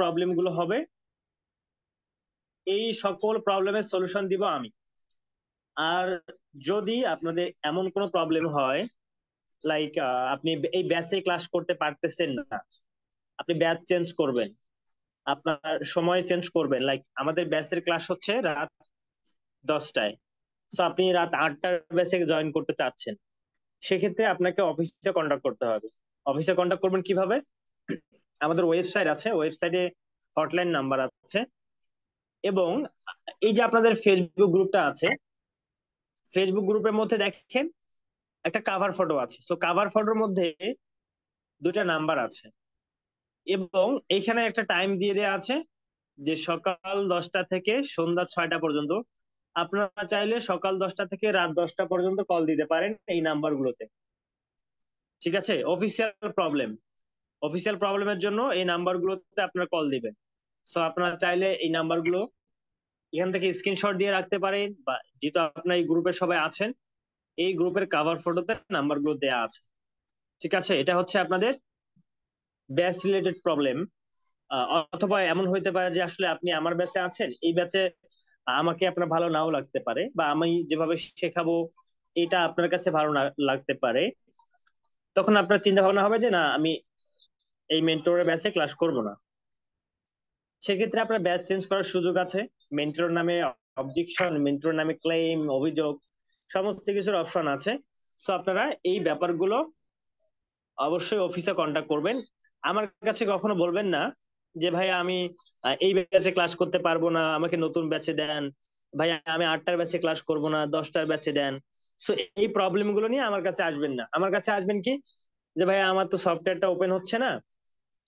problem গুলো হবে এই সকল প্রবলেমের সলিউশন দিব আমি আর যদি আপনাদের এমন কোনো প্রবলেম হয় লাইক আপনি এই ব্যাচে ক্লাস করতে পারতেছেন না আপনি ব্যাচ চেঞ্জ করবেন আপনার সময় চেঞ্জ করবেন লাইক আমাদের ব্যাচের ক্লাস হচ্ছে রাত দশটায় সো আপনি রাত আটটার ব্যাচে জয়েন করতে চাচ্ছেন সেক্ষেত্রে আপনাকে অফিসে কন্ট্যাক্ট করতে হবে অফিসে কন্ট্যাক্ট করবেন কিভাবে আমাদের ওয়েবসাইট আছে ওয়েবসাইটে হটলাইন নাম্বার আছে এবং এই যে আপনাদের ফেসবুক গ্রুপটা আছে ফেসবুক গ্রুপের মধ্যে দেখেন একটা কাভার ফটো আছে সো কাভার ফটোর মধ্যে দুটা নাম্বার আছে এবং এইখানে একটা টাইম দিয়ে দেওয়া আছে যে সকাল দশটা থেকে সন্ধ্যা ছয়টা পর্যন্ত আপনারা চাইলে সকাল দশটা থেকে রাত দশটা পর্যন্ত কল দিতে পারেন এই নাম্বার গুলোতে ঠিক আছে অফিসিয়াল প্রবলেম অফিসিয়াল প্রবলেমের জন্য এই নাম্বারগুলোতে আপনারা কল দিবেন সো আপনারা চাইলে এই নাম্বারগুলো এখান থেকে স্ক্রিনশট দিয়ে রাখতে পারেন বা যেহেতু আপনার এই গ্রুপের সবাই আছেন এই গ্রুপের কাভার ফটোতে নাম্বারগুলো দেয়া আছে ঠিক আছে এটা হচ্ছে আপনাদের ব্যাচ রিলেটেড প্রবলেম অথবা এমন হইতে পারে যে আসলে আপনি আমার ব্যাচে আছেন এই ব্যাচে আমাকে আপনার ভালো নাও লাগতে পারে বা আমি যেভাবে শেখাবো এটা আপনার কাছে ভালো না লাগতে পারে তখন আপনার চিন্তা ভাবনা হবে যে না আমি এই মেন্টরের ব্যাচে ক্লাস করব না সেক্ষেত্রে আপনার ব্যাচ চেঞ্জ করার সুযোগ আছে মেন্টর নামে অবজেকশন মেন্টর নামে ক্লেম অভিযোগ সমস্ত কিছুর অপশন আছে সো আপনারা এই ব্যাপারগুলো অবশ্যই অফিসে কন্ট্যাক্ট করবেন আমার কাছে কখনো বলবেন না যে ভাই আমি এই ব্যাচে ক্লাস করতে পারবো না আমাকে নতুন ব্যাচে দেন ভাই আমি আটটার ব্যাচে ক্লাস করব না দশটার ব্যাচে দেন সো এই প্রবলেম গুলো নিয়ে আমার কাছে আসবেন না আমার কাছে আসবেন কি যে ভাই আমার তো সফটওয়্যারটা ওপেন হচ্ছে না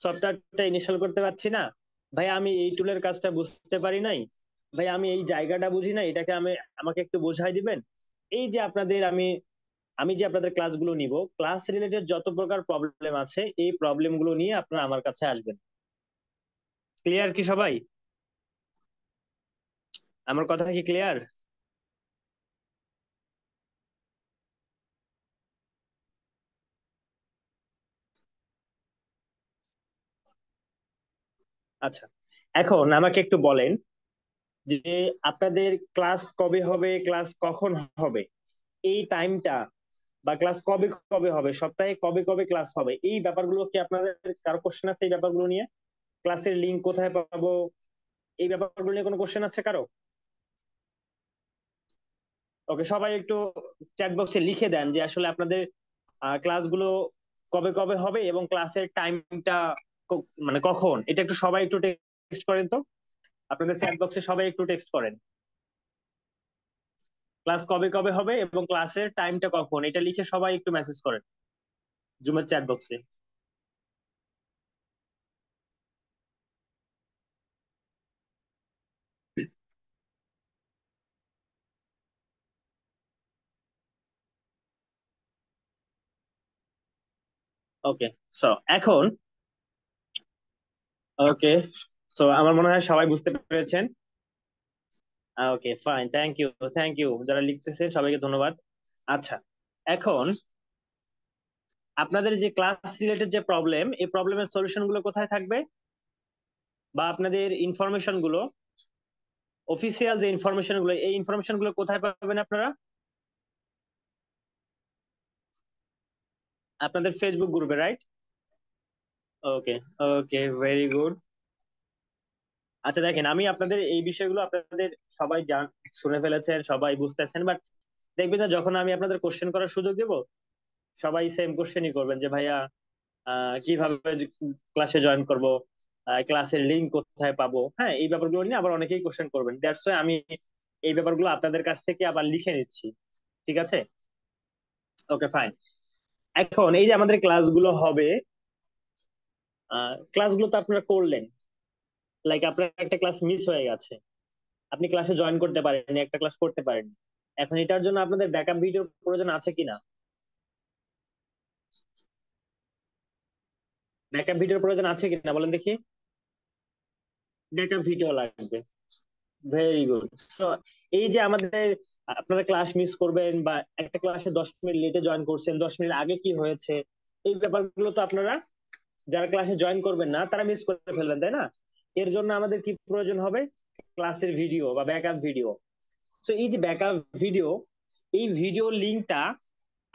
সফটওয়্যারটা ইনস্টল করতে পারছি না ভাই আমি এই টুলের কাজটা বুঝতে পারি নাই ভাই আমি এই জায়গাটা বুঝি না এটাকে আমি আমাকে একটু বোঝাই দিবেন এই যে আপনাদের আমি আমি যে আপনাদের ক্লাসগুলো নিব ক্লাস রিলেটেড যত প্রকার প্রবলেম আছে এই প্রবলেমগুলো নিয়ে আপনারা আমার কাছে আসবেন ক্লিয়ার কি সবাই আমার কথা কি ক্লিয়ার আচ্ছা এখন আমাকে একটু বলেন যে আপনাদের ক্লাস কবে হবে ক্লাস কখন হবে এই টাইমটা বা ক্লাস কবে কবে হবে সপ্তাহে কবে কবে ক্লাস হবে এই ব্যাপারগুলো কি আপনাদের কারো কোশ্চেন আছে এই ব্যাপারগুলো নিয়ে ক্লাসের লিঙ্ক কোথায় পাবো এই ব্যাপারগুলো নিয়ে কোনো কোশ্চেন আছে কারো ওকে সবাই একটু চ্যাট বক্সে লিখে দেন যে আসলে আপনাদের ক্লাসগুলো কবে কবে হবে এবং ক্লাসের টাইমটা মানে কখন এটা একটু সবাই একটু টেক্সট করেন তো আপনাদের চ্যাট বক্সে সবাই একটু টেক্সট করেন ক্লাস কবে কবে হবে এবং ক্লাসের টাইমটা কখন এটা লিখে সবাই একটু মেসেজ করেন জুমের চ্যাট বক্সে ওকে সো এখন ওকে সো আমার মনে হয় সবাই বুঝতে পেরেছেন okay fine thank you thank you যারা লিখতেছে সবাইকে ধন্যবাদ আচ্ছা এখন আপনাদের যে ক্লাস রিলেটেড যে প্রবলেম এই প্রবলেমের সলিউশন গুলো কোথায় থাকবে বা আপনাদের ইনফরমেশন গুলো অফিসিয়াল যে ইনফরমেশন গুলো এই ইনফরমেশন গুলো কোথায় পাবেন আপনারা আপনাদের ফেসবুক গ্রুপে right okay okay very good আচ্ছা দেখেন আমি আপনাদের এই বিষয়গুলো আপনাদের সবাই শুনে ফেলেছেন সবাই বুঝতেছেন বাট দেখবেন যখন আমি আপনাদের কোশ্চেন করার সুযোগ দেব সবাই সেম কোশ্চেনই করবেন যে ভাইয়া কিভাবে ক্লাসে জয়েন করব ক্লাসের লিঙ্ক কোথায় পাবো হ্যাঁ এই ব্যাপারগুলো নিয়ে আবার অনেকেই কোশ্চেন করবেন দ্যাটস ওয়াই আমি এই ব্যাপারগুলো আপনাদের কাছ থেকে আবার লিখে নিচ্ছি ঠিক আছে ওকে ফাইন এখন এই যে আমাদের ক্লাসগুলো হবে ক্লাসগুলো তো আপনারা করলেন লাইক আপনার একটা ক্লাস মিস হয়ে গেছে আপনি ক্লাসে জয়েন করতে পারেন একটা ক্লাস করতে পারেন এখন এটার জন্য আপনাদের ব্যাকআপ ভিডিও প্রয়োজন আছে কিনা ব্যাকআপ ভিডিওর প্রয়োজন আছে কিনা বলেন দেখি ব্যাকআপ ভিডিও লাগবে ভেরি গুড সো এই যে আমাদের আপনারা ক্লাস মিস করবেন বা একটা ক্লাসে দশ মিনিট লেটে জয়েন করছেন দশ মিনিট আগে কি হয়েছে এই ব্যাপারগুলো তো আপনারা যারা ক্লাসে জয়েন করবেন না তারা মিস করে ফেলবেন তাই না এর জন্য আমাদের কি প্রয়োজন হবে ক্লাসের ভিডিও বা ব্যাকআপ ভিডিও সো এই যে ব্যাকআপ ভিডিও এই ভিডিও লিংকটা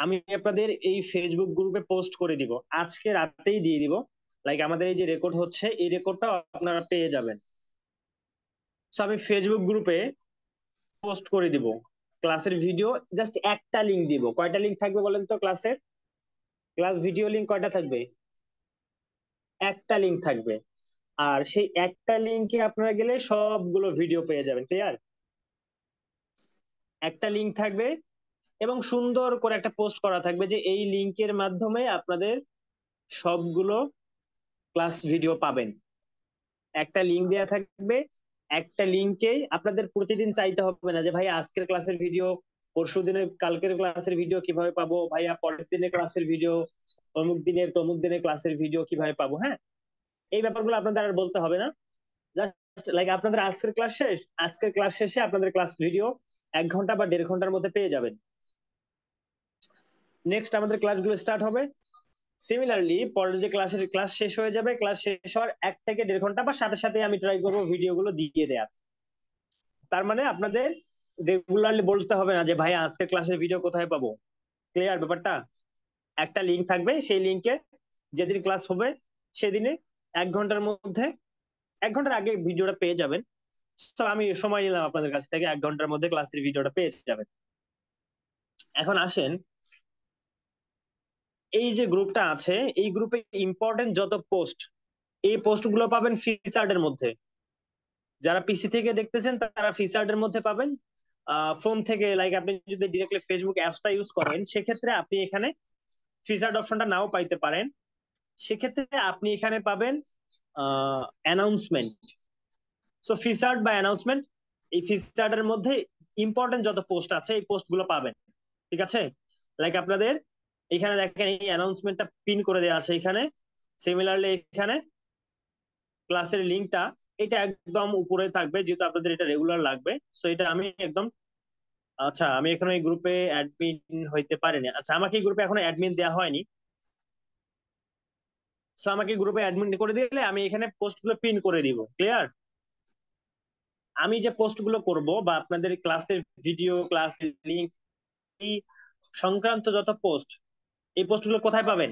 আমি আপনাদের এই ফেসবুক গ্রুপে পোস্ট করে দিব আজকে রাতেই দিয়ে দিব লাইক আমাদের এই যে রেকর্ড হচ্ছে এই রেকর্ডটা আপনারা পেয়ে যাবেন সো আমি ফেসবুক গ্রুপে পোস্ট করে দিব ক্লাসের ভিডিও জাস্ট একটা লিংক দিব কয়টা লিংক থাকবে বলেন তো ক্লাসের ক্লাস ভিডিও লিংক কয়টা থাকবে একটা লিঙ্ক থাকবে আর সেই একটা লিঙ্কে আপনারা গেলে সবগুলো ভিডিও পেয়ে যাবেন ক্লিয়ার একটা লিঙ্ক থাকবে এবং সুন্দর করে একটা পোস্ট করা থাকবে যে এই লিঙ্কের মাধ্যমে আপনাদের সবগুলো ক্লাস ভিডিও পাবেন একটা লিঙ্ক দেয়া থাকবে একটা লিঙ্কেই আপনাদের প্রতিদিন চাইতে হবে না যে ভাই আজকের ক্লাসের ভিডিও পরশু দিনের কালকের ক্লাসের ভিডিও কিভাবে পাবো ভাইয়া পরের দিনের ক্লাসের ভিডিও অমুক দিনের তমুক দিনের ক্লাসের ভিডিও কিভাবে পাবো হ্যাঁ এই ব্যাপারগুলো আপনাদের আর বলতে হবে না জাস্ট লাইক আপনাদের আজকের ক্লাস শেষ আজকের ক্লাস শেষে আপনাদের ক্লাস ভিডিও এক ঘন্টা বা দেড় ঘন্টার মধ্যে পেয়ে যাবেন নেক্সট আমাদের ক্লাসগুলো স্টার্ট হবে সিমিলারলি পরের যে ক্লাসের ক্লাস শেষ হয়ে যাবে ক্লাস শেষ হওয়ার এক থেকে দেড় ঘন্টা বা সাথে সাথে আমি ট্রাই করবো ভিডিওগুলো দিয়ে দেওয়ার তার মানে আপনাদের রেগুলারলি বলতে হবে না যে ভাই আজকের ক্লাসের ভিডিও কোথায় পাবো ক্লিয়ার ব্যাপারটা একটা লিঙ্ক থাকবে সেই লিঙ্কে যেদিন ক্লাস হবে সেদিনে এক ঘন্টার মধ্যে এক ঘন্টার আগে ভিডিওটা পেয়ে যাবেন তো আমি সময় নিলাম আপনাদের কাছ থেকে এক ঘন্টার মধ্যে ক্লাসের ভিডিওটা পেয়ে যাবেন এখন আসেন এই যে গ্রুপটা আছে এই গ্রুপে ইম্পর্টেন্ট যত পোস্ট এই পোস্টগুলো পাবেন এর মধ্যে যারা পিসি থেকে দেখতেছেন তারা ফিচার্ড এর মধ্যে পাবেন ফোন থেকে লাইক আপনি যদি ডিরেক্টলি ফেসবুক অ্যাপসটা ইউজ করেন সেক্ষেত্রে আপনি এখানে অপশন অপশনটা নাও পাইতে পারেন সেক্ষেত্রে আপনি এখানে পাবেন অ্যানাউন্সমেন্ট সো ফিচার্ড বা অ্যানাউন্সমেন্ট এই এর মধ্যে ইম্পর্টেন্ট যত পোস্ট আছে এই পোস্ট গুলো পাবেন ঠিক আছে লাইক আপনাদের এখানে দেখেন এই অ্যানাউন্সমেন্টটা পিন করে দেওয়া আছে এখানে সিমিলারলি এখানে ক্লাসের লিঙ্কটা এটা একদম উপরে থাকবে যেহেতু আপনাদের এটা রেগুলার লাগবে সো এটা আমি একদম আচ্ছা আমি এখন এই গ্রুপে অ্যাডমিন হইতে পারিনি আচ্ছা আমাকে এই গ্রুপে এখনো অ্যাডমিন দেওয়া হয়নি সো আমাকে গ্রুপে অ্যাডমিন করে দিলে আমি এখানে পোস্টগুলো পিন করে দিব ক্লিয়ার আমি যে পোস্টগুলো করব বা আপনাদের ক্লাসের ভিডিও ক্লাস লিংক এই সংক্রান্ত যত পোস্ট এই পোস্টগুলো কোথায় পাবেন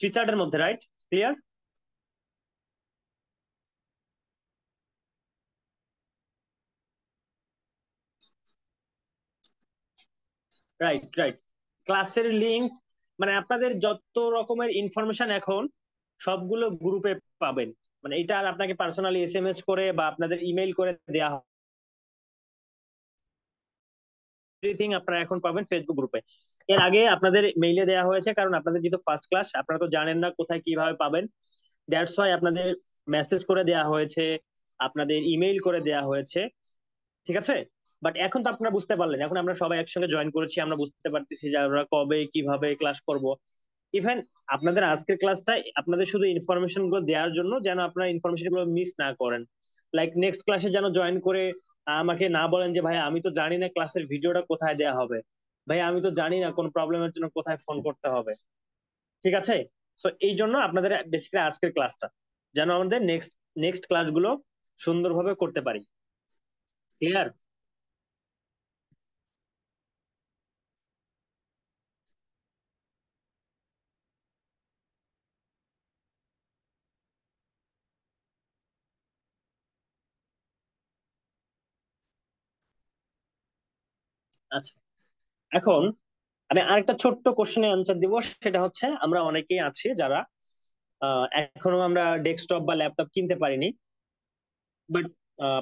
ফিচারের মধ্যে রাইট ক্লিয়ার রাইট রাইট ক্লাসের লিংক মানে আপনাদের যত রকমের ইনফরমেশন এখন সবগুলো গ্রুপে পাবেন মানে এটা আর আপনাকে পার্সোনালি এসএমএস করে বা আপনাদের ইমেল করে দেয়া এভরিথিং আপনারা এখন পাবেন ফেসবুক গ্রুপে এর আগে আপনাদের মেইলে দেয়া হয়েছে কারণ আপনাদের যেহেতু ফার্স্ট ক্লাস আপনারা তো জানেন না কোথায় কিভাবে পাবেন দ্যাটস ওয়াই আপনাদের মেসেজ করে দেয়া হয়েছে আপনাদের ইমেইল করে দেয়া হয়েছে ঠিক আছে বাট এখন তো আপনারা বুঝতে পারলেন এখন আমরা সবাই একসঙ্গে জয়েন করেছি আমরা বুঝতে পারতেছি যে আমরা কবে কিভাবে ক্লাস করব ইভেন আপনাদের আজকের ক্লাসটা আপনাদের শুধু ইনফরমেশন গুলো দেওয়ার জন্য যেন আপনারা ইনফরমেশন গুলো মিস না করেন লাইক নেক্সট ক্লাসে যেন জয়েন করে আমাকে না বলেন যে ভাই আমি তো জানি না ক্লাসের ভিডিওটা কোথায় দেওয়া হবে ভাই আমি তো জানি না কোন প্রবলেমের জন্য কোথায় ফোন করতে হবে ঠিক আছে তো এই জন্য আপনাদের বেসিক্যালি আজকের ক্লাসটা যেন আমাদের নেক্সট নেক্সট ক্লাসগুলো সুন্দরভাবে করতে পারি ক্লিয়ার আচ্ছা এখন আমি আরেকটা ছোট্ট কোশ্চেনে আনসার দিব সেটা হচ্ছে আমরা অনেকেই আছি যারা এখনো আমরা ডেস্কটপ বা ল্যাপটপ কিনতে পারিনি বাট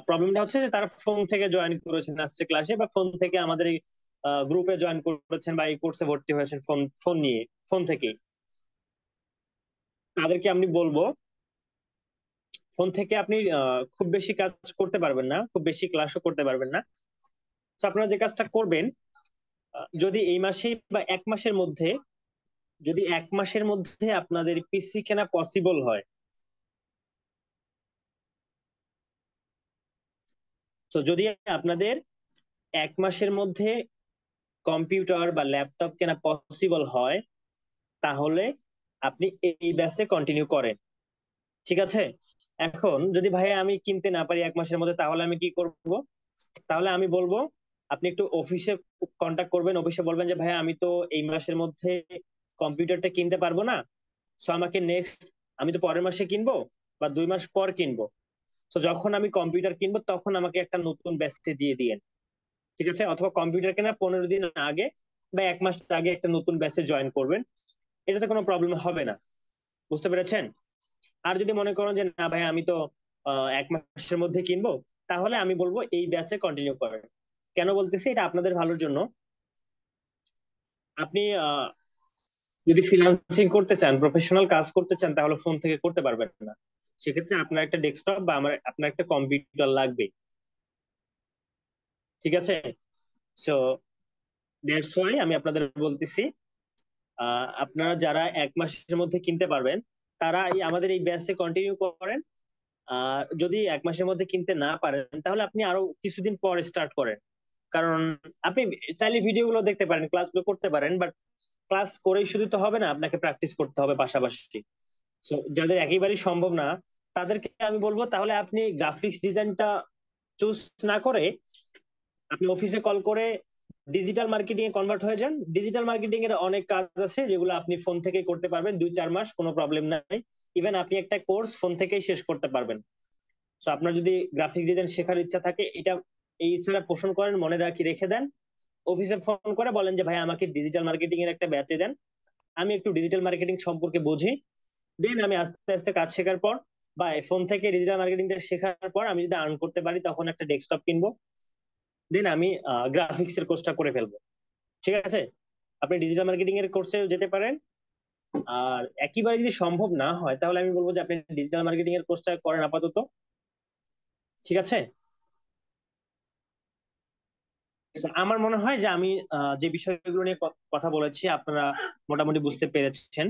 প্রবলেমটা হচ্ছে যে তারা ফোন থেকে জয়েন করেছেন আসছে ক্লাসে বা ফোন থেকে আমাদের এই গ্রুপে জয়েন করেছেন বা এই কোর্সে ভর্তি হয়েছেন ফোন ফোন নিয়ে ফোন থেকে তাদেরকে আমি বলবো ফোন থেকে আপনি খুব বেশি কাজ করতে পারবেন না খুব বেশি ক্লাসও করতে পারবেন না তো আপনারা যে কাজটা করবেন যদি এই মাসেই বা এক মাসের মধ্যে যদি এক মাসের মধ্যে আপনাদের পিসি কেনা পসিবল হয় তো যদি আপনাদের এক মাসের মধ্যে কম্পিউটার বা ল্যাপটপ কেনা পসিবল হয় তাহলে আপনি এই ব্যাচে কন্টিনিউ করেন ঠিক আছে এখন যদি ভাই আমি কিনতে না পারি এক মাসের মধ্যে তাহলে আমি কি করব তাহলে আমি বলবো আপনি একটু অফিসে কন্ট্যাক্ট করবেন অফিসে বলবেন যে ভাই আমি তো এই মাসের মধ্যে কম্পিউটারটা কিনতে পারবো না সো আমাকে নেক্সট আমি তো পরের মাসে কিনবো বা দুই মাস পর কিনবো তো যখন আমি কম্পিউটার কিনবো তখন আমাকে একটা নতুন ব্যাচে দিয়ে দিয়েন ঠিক আছে অথবা কম্পিউটার কেনার পনেরো দিন আগে বা এক মাস আগে একটা নতুন ব্যাচে জয়েন করবেন এটাতে কোনো প্রবলেম হবে না বুঝতে পেরেছেন আর যদি মনে করেন যে না ভাই আমি তো এক মাসের মধ্যে কিনবো তাহলে আমি বলবো এই ব্যাচে কন্টিনিউ করেন কেন বলতেছি এটা আপনাদের ভালোর জন্য আপনি যদি ফিনান্সিং করতে চান প্রফেশনাল কাজ করতে চান তাহলে ফোন থেকে করতে পারবেন না সেক্ষেত্রে আপনার একটা ডেস্কটপ বা আমার আপনার একটা কম্পিউটার লাগবে ঠিক আছে সো দ্যাটস ওয়াই আমি আপনাদের বলতেছি আপনারা যারা এক মাসের মধ্যে কিনতে পারবেন তারা এই আমাদের এই ব্যাচে কন্টিনিউ করেন আর যদি এক মাসের মধ্যে কিনতে না পারেন তাহলে আপনি আরো কিছুদিন পর স্টার্ট করেন কারণ আপনি চাইলে ভিডিওগুলো দেখতে পারেন ক্লাসগুলো করতে পারেন বাট ক্লাস করেই শুধু তো হবে না আপনাকে প্র্যাকটিস করতে হবে পাশাপাশি যাদের একেবারেই সম্ভব না তাদেরকে আমি বলবো তাহলে আপনি গ্রাফিক্স ডিজাইনটা চুজ না করে আপনি অফিসে কল করে ডিজিটাল মার্কেটিং এ কনভার্ট হয়ে যান ডিজিটাল মার্কেটিং এর অনেক কাজ আছে যেগুলো আপনি ফোন থেকে করতে পারবেন দুই চার মাস কোনো প্রবলেম নাই ইভেন আপনি একটা কোর্স ফোন থেকেই শেষ করতে পারবেন সো আপনার যদি গ্রাফিক্স ডিজাইন শেখার ইচ্ছা থাকে এটা এই ইচ্ছাটা পোষণ করেন মনে রাখি রেখে দেন অফিসে ফোন করে বলেন যে ভাই আমাকে ডিজিটাল মার্কেটিং এর একটা ব্যাচে দেন আমি একটু ডিজিটাল মার্কেটিং সম্পর্কে বুঝি দেন আমি আস্তে আস্তে কাজ শেখার পর বা ফোন থেকে ডিজিটাল মার্কেটিংটা শেখার পর আমি যদি আর্ন করতে পারি তখন একটা ডেস্কটপ কিনবো দেন আমি গ্রাফিক্স এর কোর্সটা করে ফেলবো ঠিক আছে আপনি ডিজিটাল মার্কেটিং এর কোর্সে যেতে পারেন আর একইবারে যদি সম্ভব না হয় তাহলে আমি বলবো যে আপনি ডিজিটাল মার্কেটিং এর কোর্সটা করেন আপাতত ঠিক আছে আমার মনে হয় যে আমি যে বিষয়গুলো নিয়ে কথা বলেছি আপনারা মোটামুটি বুঝতে পেরেছেন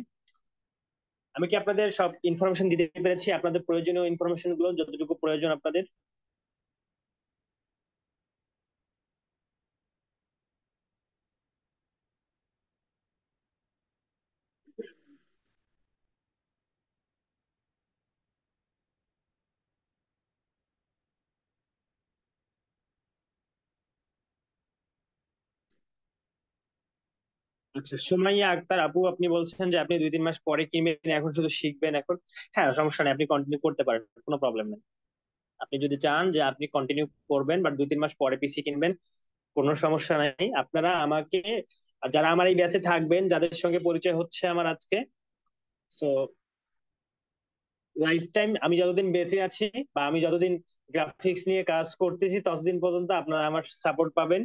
আমি কি আপনাদের সব ইনফরমেশন দিতে পেরেছি আপনাদের প্রয়োজনীয় ইনফরমেশন গুলো যতটুকু প্রয়োজন আপনাদের আচ্ছা সুমাইয়া আক্তার আপু আপনি বলছেন যে আপনি দুই তিন মাস পরে কিনবেন এখন শুধু শিখবেন এখন হ্যাঁ সমস্যা নেই আপনি কন্টিনিউ করতে পারেন কোনো প্রবলেম নেই আপনি যদি চান যে আপনি কন্টিনিউ করবেন বা দুই তিন মাস পরে পিসি কিনবেন কোনো সমস্যা নেই আপনারা আমাকে যারা আমার এই ব্যাচে থাকবেন যাদের সঙ্গে পরিচয় হচ্ছে আমার আজকে তো লাইফ টাইম আমি যতদিন বেঁচে আছি বা আমি যতদিন গ্রাফিক্স নিয়ে কাজ করতেছি ততদিন পর্যন্ত আপনারা আমার সাপোর্ট পাবেন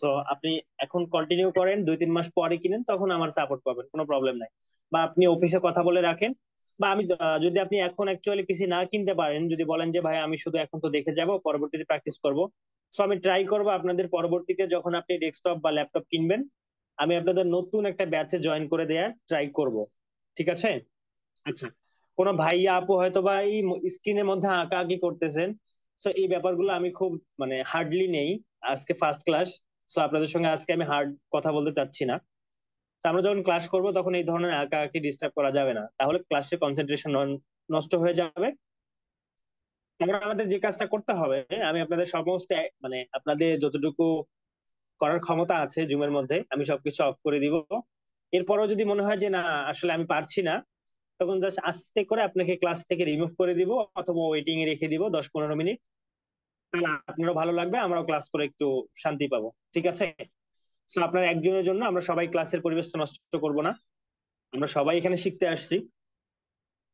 সো আপনি এখন কন্টিনিউ করেন দুই তিন মাস পরে কিনেন তখন আমার সাপোর্ট পাবেন কোনো প্রবলেম নাই বা আপনি অফিসে কথা বলে রাখেন বা আমি যদি আপনি এখন অ্যাকচুয়ালি পিসি না কিনতে পারেন যদি বলেন যে ভাই আমি শুধু এখন তো দেখে যাব পরবর্তীতে প্র্যাকটিস করব সো আমি ট্রাই করব আপনাদের পরবর্তীতে যখন আপনি ডেস্কটপ বা ল্যাপটপ কিনবেন আমি আপনাদের নতুন একটা ব্যাচে জয়েন করে দেওয়ার ট্রাই করব ঠিক আছে আচ্ছা কোন ভাই আপু হয়তো বা এই স্ক্রিনের মধ্যে আঁকা আঁকি করতেছেন সো এই ব্যাপারগুলো আমি খুব মানে হার্ডলি নেই আজকে ফার্স্ট ক্লাস সো আপনাদের সঙ্গে আজকে আমি হার্ড কথা বলতে চাচ্ছি না আমরা যখন ক্লাস করব তখন এই ধরনের আঁকাআঁকি ডিস্টার্ব করা যাবে না তাহলে ক্লাসের কনসেন্ট্রেশন নষ্ট হয়ে যাবে তারপর আমাদের যে কাজটা করতে হবে আমি আপনাদের সমস্ত মানে আপনাদের যতটুকু করার ক্ষমতা আছে জুমের মধ্যে আমি সবকিছু অফ করে দিব এরপরও যদি মনে হয় যে না আসলে আমি পারছি না তখন জাস্ট আস্তে করে আপনাকে ক্লাস থেকে রিমুভ করে দিব অথবা ওয়েটিং এ রেখে দিব দশ পনেরো মিনিট আপনারও ভালো লাগবে আমরাও ক্লাস করে একটু শান্তি পাবো ঠিক আছে তো আপনার একজনের জন্য আমরা সবাই ক্লাসের পরিবেশটা নষ্ট করব না আমরা সবাই এখানে শিখতে আসছি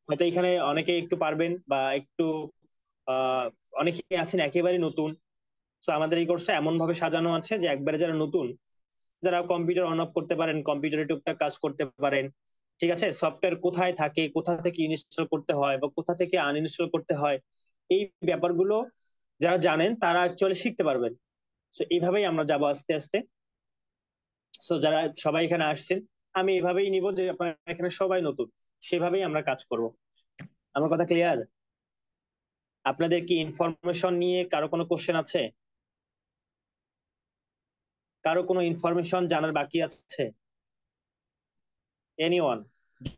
হয়তো এখানে অনেকে একটু পারবেন বা একটু অনেকে আছেন একেবারে নতুন তো আমাদের এই কোর্সটা এমন ভাবে সাজানো আছে যে একবারে যারা নতুন যারা কম্পিউটার অন অফ করতে পারেন কম্পিউটারে টুকটাক কাজ করতে পারেন ঠিক আছে সফটওয়্যার কোথায় থাকে কোথা থেকে ইনস্টল করতে হয় বা কোথা থেকে আনইনস্টল করতে হয় এই ব্যাপারগুলো যারা জানেন তারা অ্যাকচুয়ালি শিখতে পারবেন সো এইভাবেই আমরা যাব আস্তে আস্তে সো যারা সবাই এখানে আসছেন আমি এভাবেই নিব যে আপনারা এখানে সবাই নতুন সেভাবেই আমরা কাজ করব আমার কথা ক্লিয়ার আপনাদের কি ইনফরমেশন নিয়ে কারো কোনো কোশ্চেন আছে কারো কোনো ইনফরমেশন জানার বাকি আছে এনিওয়ান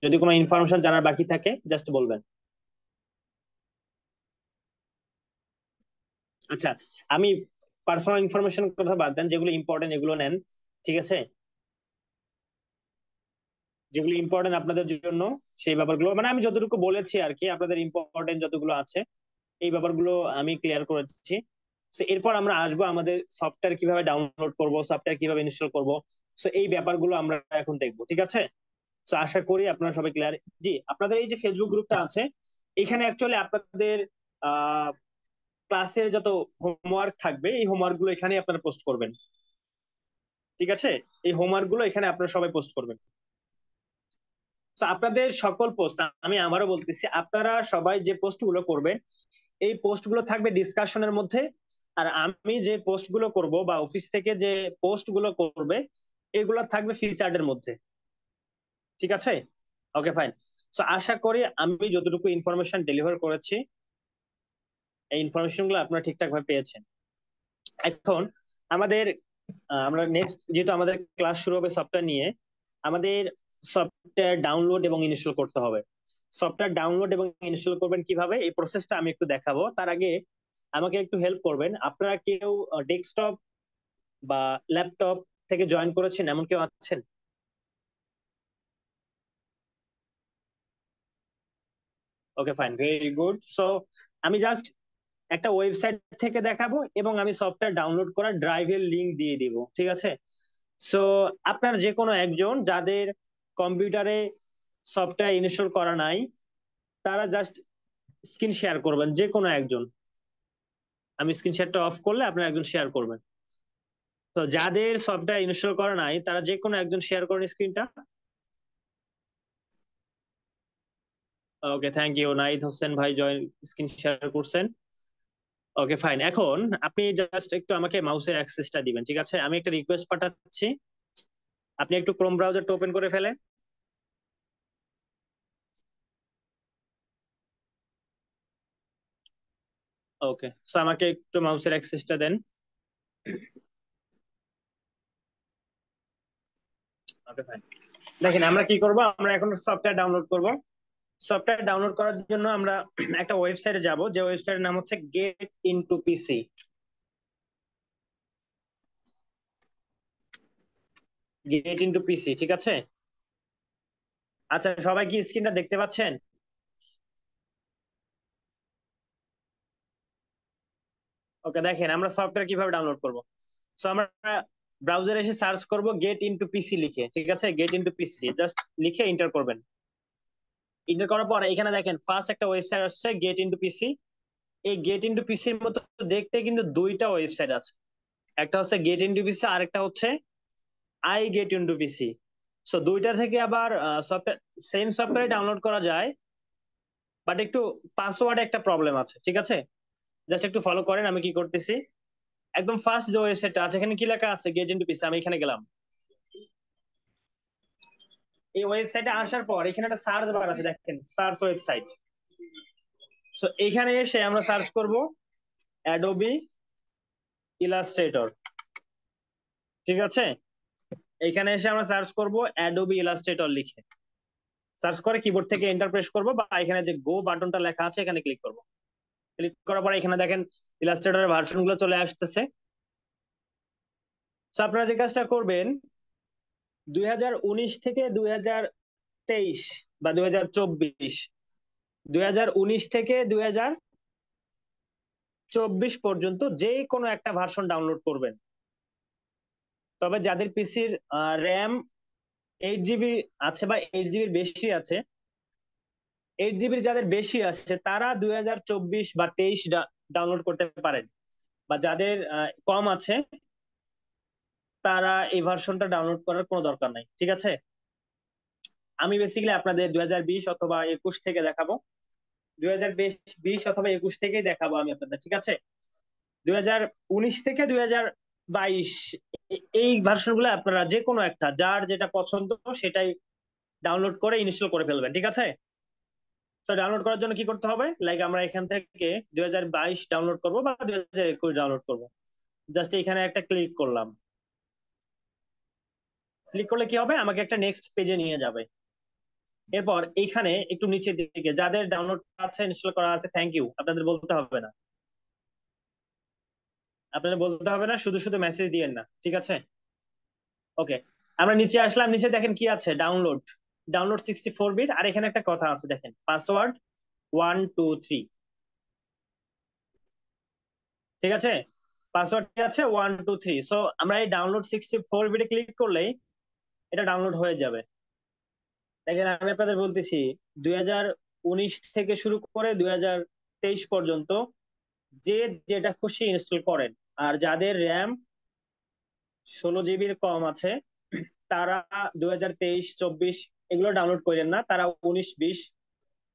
যদি কোনো ইনফরমেশন জানার বাকি থাকে জাস্ট বলবেন আচ্ছা আমি পার্সোনাল ইনফরমেশন কথা বাদ দেন যেগুলো ইম্পর্টেন্ট এগুলো নেন ঠিক আছে যেগুলো ইম্পর্টেন্ট আপনাদের জন্য সেই ব্যাপারগুলো মানে আমি যতটুকু বলেছি আর কি আপনাদের ইম্পর্টেন্ট যতগুলো আছে এই ব্যাপারগুলো আমি ক্লিয়ার করেছি সো এরপর আমরা আসবো আমাদের সফটওয়্যার কিভাবে ডাউনলোড করব সফটওয়্যার কিভাবে ইনস্টল করব সো এই ব্যাপারগুলো আমরা এখন দেখবো ঠিক আছে সো আশা করি আপনারা সবাই ক্লিয়ার জি আপনাদের এই যে ফেসবুক গ্রুপটা আছে এখানে অ্যাকচুয়ালি আপনাদের ক্লাসের যত হোমওয়ার্ক থাকবে এই হোমওয়ার্ক গুলো এখানে আপনারা পোস্ট করবেন ঠিক আছে এই হোমওয়ার্ক গুলো এখানে আপনারা সবাই পোস্ট করবেন আপনাদের সকল পোস্ট আমি আমারও বলতেছি আপনারা সবাই যে পোস্ট গুলো করবেন এই পোস্ট গুলো থাকবে ডিসকাশনের মধ্যে আর আমি যে পোস্ট গুলো করবো বা অফিস থেকে যে পোস্ট গুলো করবে এগুলো থাকবে ফিচার্ডের মধ্যে ঠিক আছে ওকে ফাইন তো আশা করি আমি যতটুকু ইনফরমেশন ডেলিভার করেছি ইনফরমেশন গুলো আপনারা ঠিকঠাক ভাবে পেয়েছেন এখন আমাদের আমরা নেক্সট যেহেতু আমাদের ক্লাস শুরু হবে সফটওয়্যার নিয়ে আমাদের সফটওয়্যার ডাউনলোড এবং ইনস্টল করতে হবে সফটওয়্যার ডাউনলোড এবং ইনস্টল করবেন কিভাবে এই প্রসেসটা আমি একটু দেখাবো তার আগে আমাকে একটু হেল্প করবেন আপনারা কেউ ডেস্কটপ বা ল্যাপটপ থেকে জয়েন করেছেন এমন কেউ আছেন okay fine very good so আমি জাস্ট একটা ওয়েবসাইট থেকে দেখাবো এবং আমি সফটওয়্যার ডাউনলোড করা ড্রাইভের লিংক দিয়ে দিব ঠিক আছে সো আপনার যে কোনো একজন যাদের কম্পিউটারে সফটওয়্যার ইনস্টল করা নাই তারা জাস্ট স্ক্রিন শেয়ার করবেন যে কোনো একজন আমি স্ক্রিন শেয়ারটা অফ করলে আপনারা একজন শেয়ার করবেন তো যাদের সফটওয়্যার ইনস্টল করা নাই তারা যে কোনো একজন শেয়ার করেন স্ক্রিনটা okay thank you Nahid Hossain ভাই জয়েন স্ক্রিন শেয়ার করছেন ওকে ফাইন এখন আপনি জাস্ট একটু আমাকে মাউসের অ্যাক্সেসটা দিবেন ঠিক আছে আমি একটা রিকোয়েস্ট পাঠাচ্ছি আপনি একটু ক্রোম ব্রাউজারটা ওপেন করে ফেলেন ওকে সো আমাকে একটু মাউসের অ্যাক্সেসটা দেন ওকে ফাইন দেখেন আমরা কি করব আমরা এখন সফটওয়্যার ডাউনলোড করব সফটওয়্যার ডাউনলোড করার জন্য আমরা একটা ওয়েবসাইটে যাব যে ওয়েবসাইটের নাম হচ্ছে get into PC get into PC ঠিক আছে আচ্ছা সবাই কি স্ক্রিনটা দেখতে পাচ্ছেন ওকে দেখেন আমরা সফটওয়্যার কিভাবে ডাউনলোড করব সো আমরা ব্রাউজারে এসে সার্চ করব গেট ইনটু পিসি লিখে ঠিক আছে গেট ইনটু পিসি জাস্ট লিখে এন্টার করবেন ইন্টার করার পর এখানে দেখেন ফার্স্ট একটা ওয়েবসাইট আসছে গেট ইন্টু পিসি এই গেট ইন্টু পিসির মতো দেখতে কিন্তু দুইটা ওয়েবসাইট আছে একটা হচ্ছে গেট ইন্টু পিসি আর একটা হচ্ছে I get into PC so দুইটা থেকে আবার সফটওয়্যার সেম সফটওয়্যার ডাউনলোড করা যায় বাট একটু পাসওয়ার্ডে একটা প্রবলেম আছে ঠিক আছে জাস্ট একটু ফলো করেন আমি কি করতেছি একদম ফার্স্ট যে ওয়েবসাইটটা আছে এখানে কি লেখা আছে গেট ইন্টু পিসি আমি এখানে গেলাম এই ওয়েবসাইটে আসার পর এখানে একটা সার্চ বার আছে দেখেন সার্চ ওয়েবসাইট সো এখানে এসে আমরা সার্চ করব অ্যাডোবি ইলাস্ট্রেটর ঠিক আছে এখানে এসে আমরা সার্চ করব অ্যাডোবি ইলাস্ট্রেটর লিখে সার্চ করে কিবোর্ড থেকে এন্টার প্রেস করব বা এখানে যে গো বাটনটা লেখা আছে এখানে ক্লিক করব ক্লিক করার পর এখানে দেখেন ইলাস্ট্রেটরের ভার্সনগুলো চলে আসতেছে সো আপনারা যে কাজটা করবেন দুই থেকে দুই বা দুই হাজার থেকে দুই পর্যন্ত যে কোনো একটা ভার্সন ডাউনলোড করবেন তবে যাদের পিসির র্যাম এইট জিবি আছে বা এইট জিবির বেশি আছে এইট জিবির যাদের বেশি আছে তারা দুই বা তেইশ ডাউনলোড করতে পারেন বা যাদের কম আছে তারা এই ভার্সনটা ডাউনলোড করার কোনো দরকার নাই ঠিক আছে আমি বেসিক্যালি আপনাদের দুই অথবা একুশ থেকে দেখাবো দুই অথবা একুশ থেকেই দেখাবো আমি আপনাদের ঠিক আছে দুই থেকে দুই এই ভার্সনগুলো আপনারা যে কোনো একটা যার যেটা পছন্দ সেটাই ডাউনলোড করে ইনস্টল করে ফেলবেন ঠিক আছে তো ডাউনলোড করার জন্য কি করতে হবে লাইক আমরা এখান থেকে দুই ডাউনলোড করব বা দুই ডাউনলোড করব জাস্ট এখানে একটা ক্লিক করলাম ক্লিক করলে কি হবে আমাকে একটা নেক্সট পেজে নিয়ে যাবে এরপর এইখানে একটু নিচের দিকে যাদের ডাউনলোড আছে ইনস্টল করা আছে থ্যাংক ইউ আপনাদের বলতে হবে না আপনাদের বলতে হবে না শুধু শুধু মেসেজ দিয়েন না ঠিক আছে ওকে আমরা নিচে আসলাম নিচে দেখেন কি আছে download download sixty four bit আর এখানে একটা কথা আছে দেখেন পাসওয়ার্ড ওয়ান টু থ্রি ঠিক আছে পাসওয়ার্ড কি আছে ওয়ান টু থ্রি সো আমরা এই ডাউনলোড সিক্সটি ফোর বিটে ক্লিক করলেই এটা ডাউনলোড হয়ে যাবে দেখেন আমি আপনাদের বলতেছি দুই থেকে শুরু করে দুই পর্যন্ত যে যেটা খুশি ইনস্টল করেন আর যাদের র্যাম ষোলো জিবির কম আছে তারা দুই হাজার তেইশ চব্বিশ এগুলো ডাউনলোড করেন না তারা উনিশ বিশ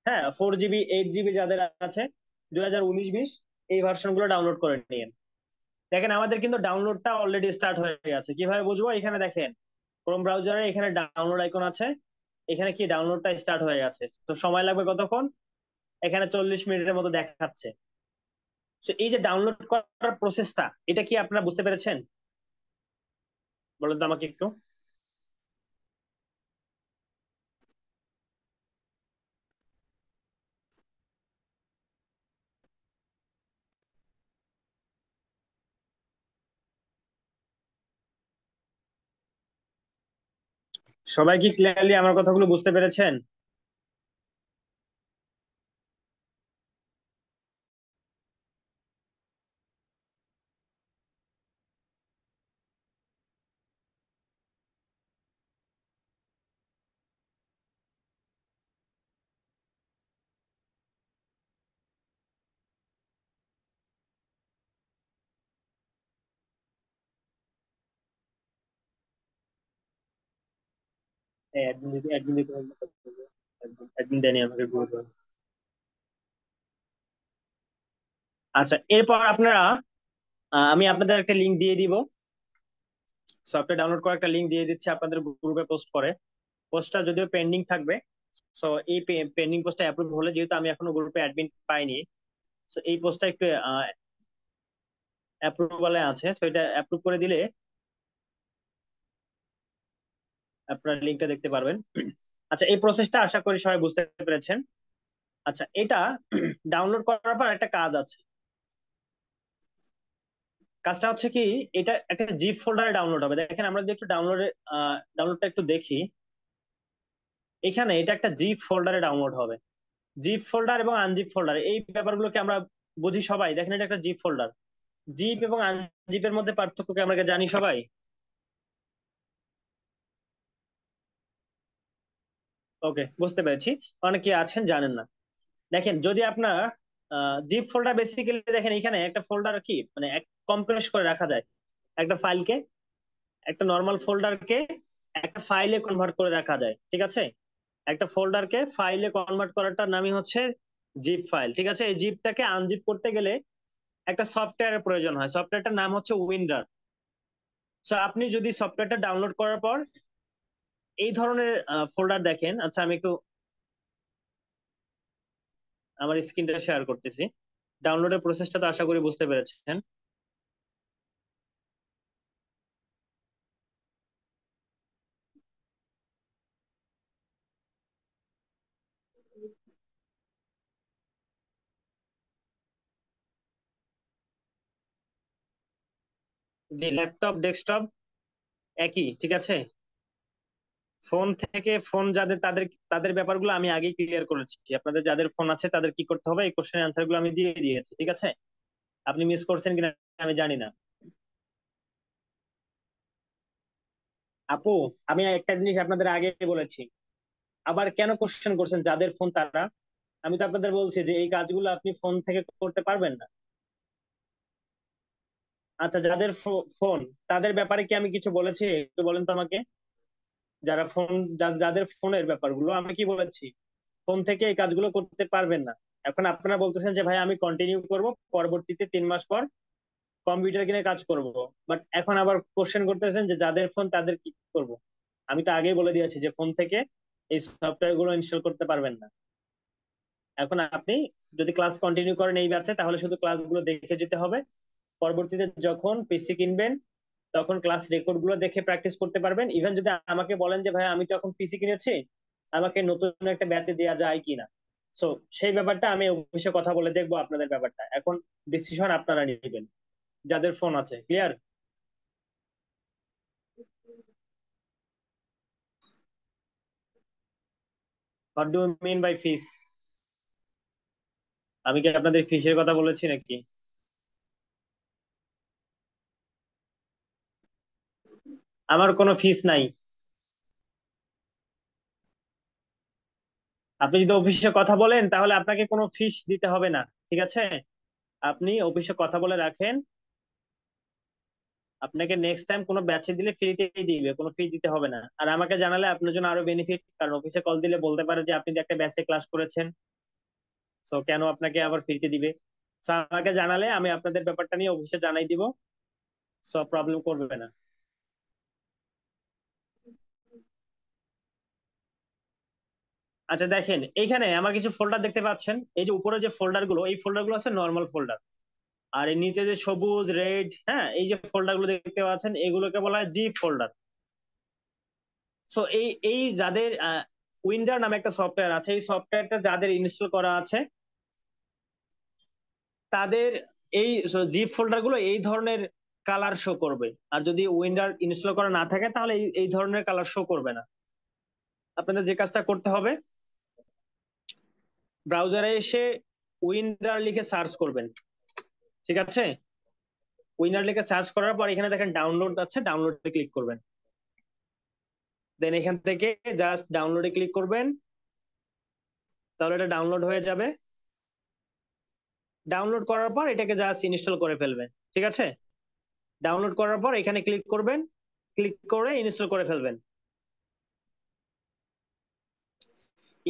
হ্যাঁ ফোর জিবি এইট জিবি যাদের আছে দুই হাজার উনিশ বিশ এই ভার্সন গুলো ডাউনলোড করে নিন দেখেন আমাদের কিন্তু ডাউনলোডটা অলরেডি স্টার্ট হয়ে গেছে কিভাবে বুঝবো এখানে দেখেন ক্রোম ব্রাউজারে এখানে ডাউনলোড আইকন আছে এখানে কি ডাউনলোডটা স্টার্ট হয়ে গেছে তো সময় লাগবে কতক্ষণ এখানে চল্লিশ মিনিটের মতো দেখাচ্ছে তো এই যে ডাউনলোড করার প্রসেসটা এটা কি আপনারা বুঝতে পেরেছেন বলুন তো আমাকে একটু সবাই কি ক্লিয়ারলি আমার কথাগুলো বুঝতে পেরেছেন আচ্ছা এরপর আপনারা আমি আপনাদের একটা লিঙ্ক দিয়ে দিব সফটওয়্যার ডাউনলোড করার একটা লিঙ্ক দিয়ে দিচ্ছি আপনাদের গ্রুপে পোস্ট করে পোস্টটা যদিও পেন্ডিং থাকবে সো এই পেন্ডিং পোস্টটা অ্যাপ্রুভ হলে যেহেতু আমি এখনো গ্রুপে অ্যাডমিন পাইনি সো এই পোস্টটা একটু অ্যাপ্রুভালে আছে সো এটা অ্যাপ্রুভ করে দিলে আপনারা লিঙ্কটা দেখতে পারবেন আচ্ছা এই প্রসেসটা আশা করি সবাই বুঝতে পেরেছেন আচ্ছা এটা ডাউনলোড করার পর একটা কাজ আছে কাজটা হচ্ছে কি এটা একটা জিপ ফোল্ডারে ডাউনলোড হবে দেখেন আমরা যদি একটু ডাউনলোডে ডাউনলোডটা একটু দেখি এখানে এটা একটা জিপ ফোল্ডারে ডাউনলোড হবে জিপ ফোল্ডার এবং আনজিপ ফোল্ডার এই ব্যাপারগুলোকে আমরা বুঝি সবাই দেখেন এটা একটা জিপ ফোল্ডার জিপ এবং আনজিপের মধ্যে পার্থক্য কি আমরা জানি সবাই ওকে বুঝতে পেরেছি অনেকে আছেন জানেন না দেখেন যদি আপনার জিপ ফোল্ডার বেসিক্যালি দেখেন এখানে একটা ফোল্ডার কি মানে কম্প্রেস করে রাখা যায় একটা ফাইলকে একটা নর্মাল ফোল্ডারকে একটা ফাইলে কনভার্ট করে রাখা যায় ঠিক আছে একটা ফোল্ডারকে ফাইলে কনভার্ট করাটার নামই হচ্ছে জিপ ফাইল ঠিক আছে এই জিপটাকে আনজিপ করতে গেলে একটা সফটওয়্যারের প্রয়োজন হয় সফটওয়্যারটার নাম হচ্ছে উইন্ডার সো আপনি যদি সফটওয়্যারটা ডাউনলোড করার পর এই ধরনের ফোল্ডার দেখেন আচ্ছা আমি একটু আমার স্ক্রিনটা শেয়ার করতেছি ডাউনলোডের প্রসেসটা তো আশা করি বুঝতে পেরেছেন জি ল্যাপটপ ডেস্কটপ একই ঠিক আছে ফোন থেকে ফোন যাদের তাদের তাদের ব্যাপারগুলো আমি আগে ক্লিয়ার করেছি আপনাদের যাদের ফোন আছে তাদের কি করতে হবে এই কোশ্চেন অ্যান্সার গুলো আমি দিয়ে দিয়েছি ঠিক আছে আপনি মিস করছেন কিনা আমি জানি না আপু আমি একটা জিনিস আপনাদের আগে বলেছি আবার কেন কোশ্চেন করছেন যাদের ফোন তারা আমি তো আপনাদের বলছি যে এই কাজগুলো আপনি ফোন থেকে করতে পারবেন না আচ্ছা যাদের ফোন তাদের ব্যাপারে কি আমি কিছু বলেছি একটু বলেন তো আমাকে যারা ফোন যাদের ফোনের ব্যাপারগুলো আমি কি বলেছি ফোন থেকে এই কাজগুলো করতে পারবেন না এখন আপনারা বলতেছেন যে ভাই আমি কন্টিনিউ করব পরবর্তীতে তিন মাস পর কম্পিউটার কিনে কাজ করব বাট এখন আবার কোশ্চেন করতেছেন যে যাদের ফোন তাদের কি করব আমি তো আগেই বলে দিয়েছি যে ফোন থেকে এই সফটওয়্যার গুলো ইনস্টল করতে পারবেন না এখন আপনি যদি ক্লাস কন্টিনিউ করেন এই ব্যাচে তাহলে শুধু ক্লাসগুলো দেখে যেতে হবে পরবর্তীতে যখন পিসি কিনবেন তখন ক্লাস রেকর্ড গুলো দেখে প্র্যাকটিস করতে পারবেন ইভেন যদি আমাকে বলেন যে ভাই আমি তো এখন পিসি কিনেছি আমাকে নতুন একটা ব্যাচে দেওয়া যায় কিনা সো সেই ব্যাপারটা আমি অফিসে কথা বলে দেখবো আপনাদের ব্যাপারটা এখন ডিসিশন আপনারা নেবেন যাদের ফোন আছে clear what do mean by ফিস আমি কি আপনাদের ফিসের কথা বলেছি নাকি আমার কোনো ফিস নাই আপনি যদি অফিসে কথা বলেন তাহলে আপনাকে কোনো ফিস দিতে হবে না ঠিক আছে আপনি অফিসে কথা বলে রাখেন আপনাকে নেক্সট টাইম কোনো ব্যাচে দিলে ফ্রিতেই দিবে কোনো ফি দিতে হবে না আর আমাকে জানালে আপনার জন্য আরো বেনিফিট কারণ অফিসে কল দিলে বলতে পারে যে আপনি যে একটা ব্যাচে ক্লাস করেছেন সো কেন আপনাকে আবার ফ্রিতে দিবে আমাকে জানালে আমি আপনাদের ব্যাপারটা নিয়ে অফিসে জানাই দিব সো প্রবলেম করবে না আচ্ছা দেখেন এইখানে আমার কিছু ফোল্ডার দেখতে পাচ্ছেন এই যে উপরে যে ফোল্ডার গুলো এই ফোল্ডার গুলো আছে নর্মাল ফোল্ডার আর এই নিচে যে সবুজ রেড হ্যাঁ এই যে ফোল্ডার গুলো দেখতে পাচ্ছেন এগুলোকে বলা হয় জি ফোল্ডার সো এই এই যাদের উইন্ডার নামে একটা সফটওয়্যার আছে এই সফটওয়্যারটা যাদের ইনস্টল করা আছে তাদের এই জি ফোল্ডার গুলো এই ধরনের কালার শো করবে আর যদি উইন্ডার ইনস্টল করা না থাকে তাহলে এই ধরনের কালার শো করবে না আপনাদের যে কাজটা করতে হবে ব্রাউজারে এসে উইন্ডার লিখে সার্চ করবেন ঠিক আছে উইন্ডার লিখে সার্চ করার পর এখানে দেখেন ডাউনলোড আছে ডাউনলোডে ক্লিক করবেন দেন এখান থেকে জাস্ট ডাউনলোডে ক্লিক করবেন তাহলে এটা ডাউনলোড হয়ে যাবে ডাউনলোড করার পর এটাকে জাস্ট ইনস্টল করে ফেলবেন ঠিক আছে ডাউনলোড করার পর এখানে ক্লিক করবেন ক্লিক করে ইনস্টল করে ফেলবেন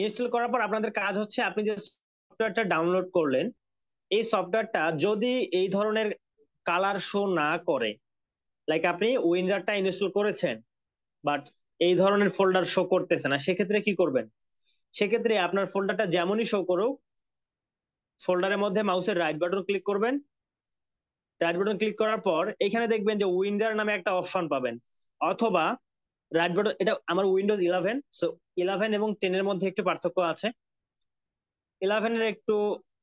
ইনস্টল করার পর আপনাদের কাজ হচ্ছে আপনি যে সফটওয়্যারটা ডাউনলোড করলেন এই সফটওয়্যারটা যদি এই ধরনের কালার শো না করে লাইক আপনি উইন্ডারটা ইনস্টল করেছেন বাট এই ধরনের ফোল্ডার শো করতেছে না সেক্ষেত্রে কি করবেন সেক্ষেত্রে আপনার ফোল্ডারটা যেমনই শো করুক ফোল্ডারের মধ্যে মাউসের রাইট বাটন ক্লিক করবেন রাইট বাটন ক্লিক করার পর এখানে দেখবেন যে উইন্ডার নামে একটা অপশন পাবেন অথবা রাইট বাটন এটা আমার উইন্ডোজ ইলেভেন সো ইলেভেন এবং টেনের মধ্যে একটু পার্থক্য আছে ইলেভেনের একটু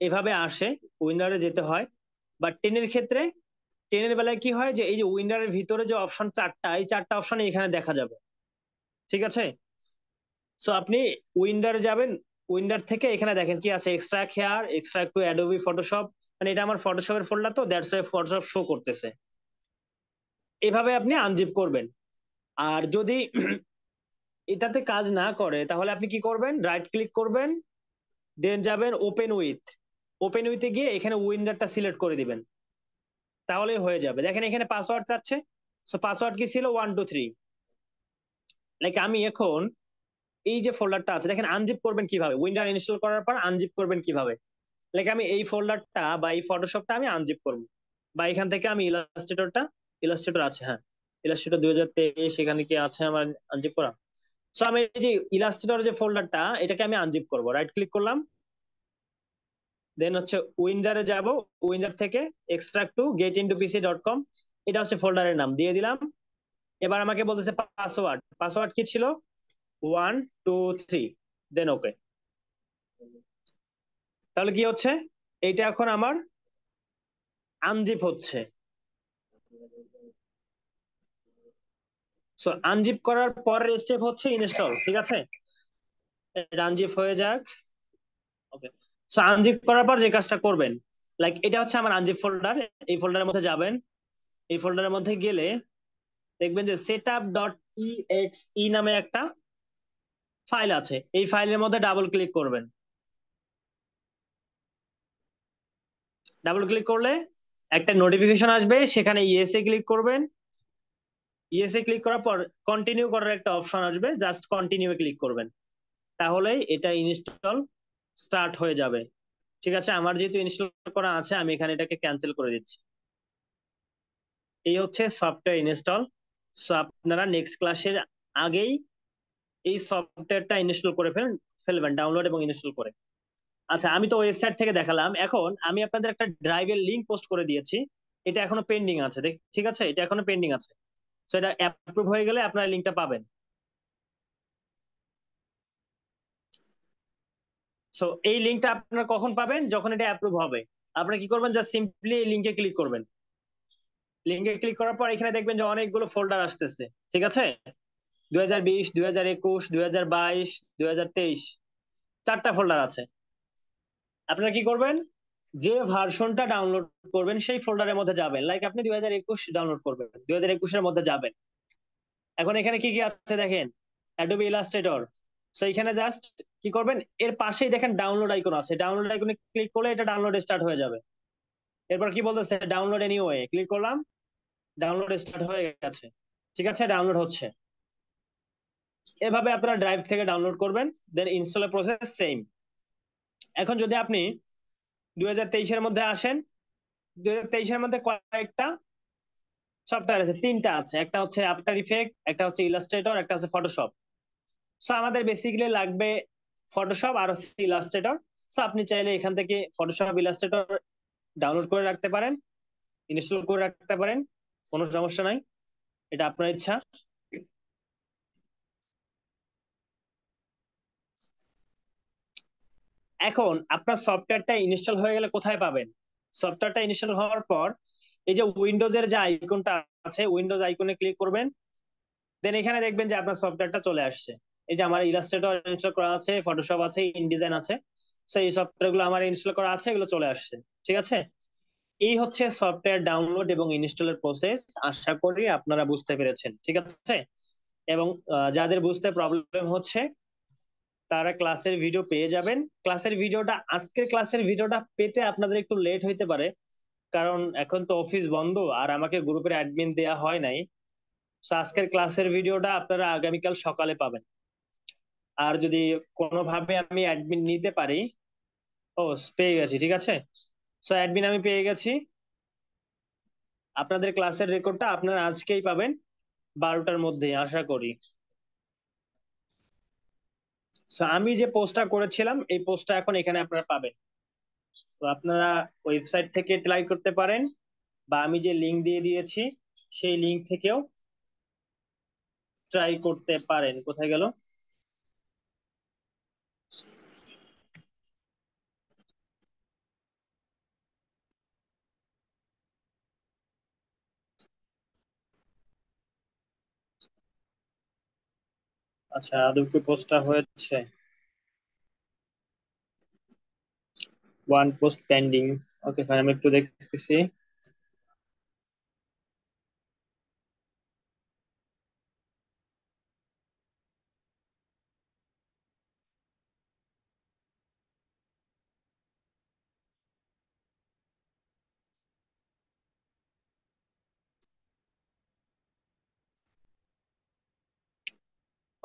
এভাবে আসে উইন্ডারে যেতে হয় বাট টেনের ক্ষেত্রে টেনের বেলায় কি হয় যে এই যে উইন্ডারের ভিতরে যে অপশন চারটা এই চারটা অপশন এখানে দেখা যাবে ঠিক আছে সো আপনি উইন্ডারে যাবেন উইন্ডার থেকে এখানে দেখেন কি আছে এক্সট্রা হেয়ার এক্সট্রা একটু অ্যাডোবি ফটোশপ মানে এটা আমার ফটোশপের ফোল্ডার তো দ্যাটস ওয়াই ফটোশপ শো করতেছে এভাবে আপনি আনজিপ করবেন আর যদি এটাতে কাজ না করে তাহলে আপনি কি করবেন রাইট ক্লিক করবেন দেন যাবেন ওপেন উইথ ওপেন উইথে গিয়ে এখানে উইন্ডারটা সিলেক্ট করে দিবেন তাহলে হয়ে যাবে দেখেন এখানে পাসওয়ার্ড চাচ্ছে সো পাসওয়ার্ড কি ছিল ওয়ান টু থ্রি লাইক আমি এখন এই যে ফোল্ডারটা আছে দেখেন আনজিপ করবেন কিভাবে উইন্ডার ইনস্টল করার পর আনজিপ করবেন কিভাবে লাইক আমি এই ফোল্ডারটা বা এই ফটোশপটা আমি আনজিপ করব বা এখান থেকে আমি ইলাস্ট্রেটরটা ইলাস্ট্রেটর আছে হ্যাঁ ইলাস্ট্রেটর দুই হাজার তেইশ এখানে কি আছে আমার আনজিপ করা সো আমি এই যে ইলাস্ট্রেটর যে ফোল্ডারটা এটাকে আমি আনজিপ করব রাইট ক্লিক করলাম দেন হচ্ছে উইন্ডারে যাব উইন্ডার থেকে extract to get into PC dot com এটা হচ্ছে ফোল্ডারের নাম দিয়ে দিলাম এবার আমাকে বলতেছে পাসওয়ার্ড পাসওয়ার্ড কি ছিল one two three then okay তাহলে কি হচ্ছে এটা এখন আমার আনজিপ হচ্ছে সো আনজিপ করার পরের স্টেপ হচ্ছে ইনস্টল ঠিক আছে আনজিপ হয়ে যাক ওকে সো আনজিপ করার পর যে কাজটা করবেন লাইক এটা হচ্ছে আমার আনজিপ ফোল্ডার এই ফোল্ডারের মধ্যে যাবেন এই ফোল্ডারের মধ্যে গেলে দেখবেন যে সেটআপ ডট ই নামে একটা ফাইল আছে এই ফাইলের মধ্যে ডাবল ক্লিক করবেন ডাবল ক্লিক করলে একটা নোটিফিকেশন আসবে সেখানে ইএসএ ক্লিক করবেন ইয়েসে ক্লিক করার পর কন্টিনিউ করার একটা অপশন আসবে জাস্ট কন্টিনিউ ক্লিক করবেন তাহলেই এটা ইনস্টল স্টার্ট হয়ে যাবে ঠিক আছে আমার যেহেতু ইনস্টল করা আছে আমি এখানে এটাকে ক্যান্সেল করে দিচ্ছি এই হচ্ছে সফটওয়্যার ইনস্টল সো আপনারা নেক্সট ক্লাসের আগেই এই সফটওয়্যারটা ইনস্টল করে ফেলেন ফেলবেন ডাউনলোড এবং ইনস্টল করে আচ্ছা আমি তো ওয়েবসাইট থেকে দেখালাম এখন আমি আপনাদের একটা ড্রাইভের লিঙ্ক পোস্ট করে দিয়েছি এটা এখনো পেন্ডিং আছে ঠিক আছে এটা এখনো পেন্ডিং আছে সো এটা অ্যাপ্রুভ হয়ে গেলে আপনারা লিঙ্কটা পাবেন সো এই লিঙ্কটা আপনারা কখন পাবেন যখন এটা অ্যাপ্রুভ হবে আপনারা কি করবেন জাস্ট সিম্পলি এই লিঙ্কে ক্লিক করবেন লিঙ্কে ক্লিক করার পর এখানে দেখবেন যে অনেকগুলো ফোল্ডার আসতেছে ঠিক আছে দুই হাজার বিশ দুই হাজার একুশ দুই হাজার বাইশ দুই হাজার তেইশ চারটা ফোল্ডার আছে আপনারা কি করবেন যে ভার্সনটা ডাউনলোড করবেন সেই ফোল্ডারের মধ্যে যাবেন লাইক আপনি দুই হাজার একুশ ডাউনলোড করবেন দুই হাজার একুশের মধ্যে যাবেন এখন এখানে কি কি আছে দেখেন অ্যাডোবি ইলাস্ট্রেটর সো এখানে জাস্ট কি করবেন এর পাশেই দেখেন ডাউনলোড আইকন আছে ডাউনলোড আইকনে ক্লিক করলে এটা ডাউনলোড স্টার্ট হয়ে যাবে এরপর কি বলতেছে ডাউনলোড এনি ওয়ে ক্লিক করলাম ডাউনলোড স্টার্ট হয়ে গেছে ঠিক আছে ডাউনলোড হচ্ছে এভাবে আপনারা ড্রাইভ থেকে ডাউনলোড করবেন দেন ইনস্টলের প্রসেস সেম এখন যদি আপনি দুই এর মধ্যে আসেন দুই এর মধ্যে কয়েকটা সফটওয়্যার আছে তিনটা আছে একটা হচ্ছে আফটার ইফেক্ট একটা হচ্ছে ইলাস্ট্রেটর একটা হচ্ছে ফটোশপ সো আমাদের বেসিক্যালি লাগবে ফটোশপ আর হচ্ছে ইলাস্ট্রেটর সো আপনি চাইলে এখান থেকে ফটোশপ ইলাস্ট্রেটর ডাউনলোড করে রাখতে পারেন ইনস্টল করে রাখতে পারেন কোনো সমস্যা নাই এটা আপনার ইচ্ছা এখন আপনার সফটওয়্যারটা ইনস্টল হয়ে গেলে কোথায় পাবেন সফটওয়্যারটা ইনস্টল হওয়ার পর এই যে উইন্ডোজের যে আইকনটা আছে উইন্ডোজ আইকনে ক্লিক করবেন দেন এখানে দেখবেন যে আপনার সফটওয়্যারটা চলে আসছে এই যে আমার ইলাস্ট্রেটর ইনস্টল করা আছে ফটোশপ আছে ইনডিজাইন আছে সো এই সফটওয়্যারগুলো আমার ইনস্টল করা আছে এগুলো চলে আসছে ঠিক আছে এই হচ্ছে সফটওয়্যার ডাউনলোড এবং ইনস্টলের প্রসেস আশা করি আপনারা বুঝতে পেরেছেন ঠিক আছে এবং যাদের বুঝতে প্রবলেম হচ্ছে তারা ক্লাসের ভিডিও পেয়ে যাবেন ক্লাসের ভিডিওটা আজকের ক্লাসের ভিডিওটা পেতে আপনাদের একটু লেট হইতে পারে কারণ এখন তো অফিস বন্ধ আর আমাকে গ্রুপের অ্যাডমিন দেয়া হয় নাই সো আজকের ক্লাসের ভিডিওটা আপনারা আগামীকাল সকালে পাবেন আর যদি কোনোভাবে আমি অ্যাডমিন নিতে পারি ও পেয়ে গেছি ঠিক আছে সো অ্যাডমিন আমি পেয়ে গেছি আপনাদের ক্লাসের রেকর্ডটা আপনারা আজকেই পাবেন বারোটার মধ্যে আশা করি সো আমি যে পোস্টটা করেছিলাম এই পোস্টটা এখন এখানে আপনারা পাবেন তো আপনারা ওয়েবসাইট থেকে ট্রাই করতে পারেন বা আমি যে লিংক দিয়ে দিয়েছি সেই লিংক থেকেও ট্রাই করতে পারেন কোথায় গেল আচ্ছা আদৌ কি পোস্টটা হয়েছে one post pending okay fine আমি একটু দেখতেছি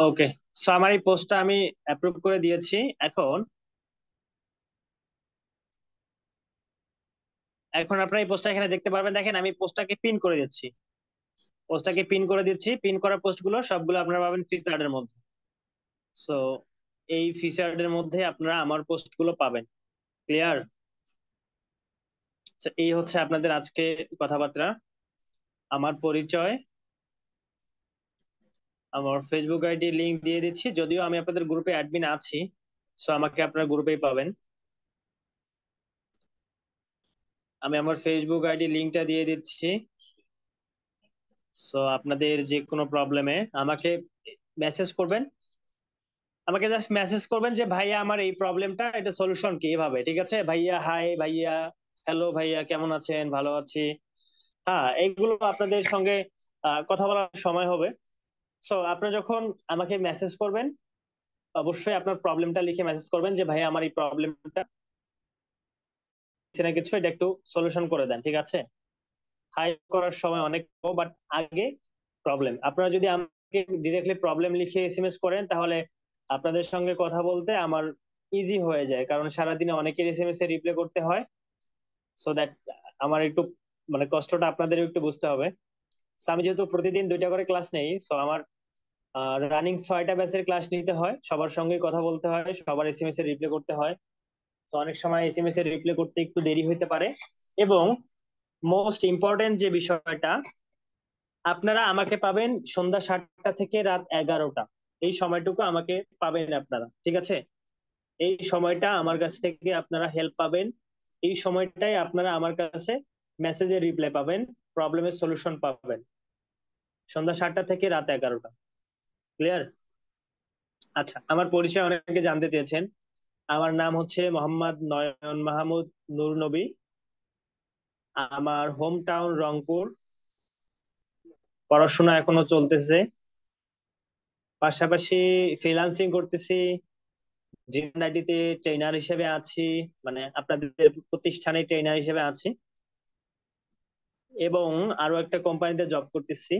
ওকে সো আমার এই পোস্টটা আমি অ্যাপ্রুভ করে দিয়েছি এখন এখন আপনারা এই পোস্টটা এখানে দেখতে পারবেন দেখেন আমি পোস্টটাকে পিন করে দিচ্ছি পোস্টটাকে পিন করে দিচ্ছি পিন করা পোস্টগুলো সবগুলো আপনারা পাবেন ফিচার্ডের মধ্যে সো এই ফিচার্ডের মধ্যে আপনারা আমার পোস্টগুলো পাবেন ক্লিয়ার এই হচ্ছে আপনাদের আজকে কথাবার্তা আমার পরিচয় আমার ফেসবুক আইডি লিংক দিয়ে দিচ্ছি যদিও আমি আপনাদের গ্রুপে অ্যাডমিন আছি সো আমাকে আপনার গ্রুপেই পাবেন আমি আমার ফেসবুক আইডি লিংকটা দিয়ে দিচ্ছি সো আপনাদের যে কোনো প্রবলেমে আমাকে মেসেজ করবেন আমাকে জাস্ট মেসেজ করবেন যে ভাইয়া আমার এই প্রবলেমটা এটা সলিউশন কি এভাবে ঠিক আছে ভাইয়া হাই ভাইয়া হ্যালো ভাইয়া কেমন আছেন ভালো আছি হ্যাঁ এইগুলো আপনাদের সঙ্গে কথা বলার সময় হবে সো আপনি যখন আমাকে মেসেজ করবেন অবশ্যই আপনার প্রবলেমটা লিখে মেসেজ করবেন যে ভাই আমার এই প্রবলেমটা সেটা কিছু এটা একটু সলিউশন করে দেন ঠিক আছে হাই করার সময় অনেক বাট আগে প্রবলেম আপনারা যদি আমাকে ডিরেক্টলি প্রবলেম লিখে এসএমএস করেন তাহলে আপনাদের সঙ্গে কথা বলতে আমার ইজি হয়ে যায় কারণ সারাদিনে অনেকের এসএমএস এ রিপ্লাই করতে হয় সো দ্যাট আমার একটু মানে কষ্টটা আপনাদের একটু বুঝতে হবে আমি যেহেতু প্রতিদিন দুইটা করে ক্লাস নেই সো আমার রানিং ছয়টা ব্যাচের ক্লাস নিতে হয় সবার সঙ্গে কথা বলতে হয় সবার এসএমএস এর রিপ্লাই করতে হয় তো অনেক সময় এসএমএস এর রিপ্লাই করতে একটু দেরি হতে পারে এবং মোস্ট ইম্পর্টেন্ট যে বিষয়টা আপনারা আমাকে পাবেন সন্ধ্যা সাতটা থেকে রাত এগারোটা এই সময়টুকু আমাকে পাবেন আপনারা ঠিক আছে এই সময়টা আমার কাছ থেকে আপনারা হেল্প পাবেন এই সময়টাই আপনারা আমার কাছে মেসেজের রিপ্লাই পাবেন প্রবলেমের সলিউশন পাবেন সন্ধ্যা সাতটা থেকে রাত এগারোটা ক্লিয়ার আচ্ছা আমার পরিচয় অনেকে জানতে চেয়েছেন আমার নাম হচ্ছে মোহাম্মদ নয়ন মাহমুদ নূর নবী আমার হোম টাউন রংপুর পড়াশোনা এখনো চলতেছে পাশাপাশি ফ্রিলান্সিং করতেছি জিএনআইটিতে ট্রেনার হিসেবে আছি মানে আপনাদের প্রতিষ্ঠানে ট্রেনার হিসেবে আছি এবং আরো একটা কোম্পানিতে জব করতেছি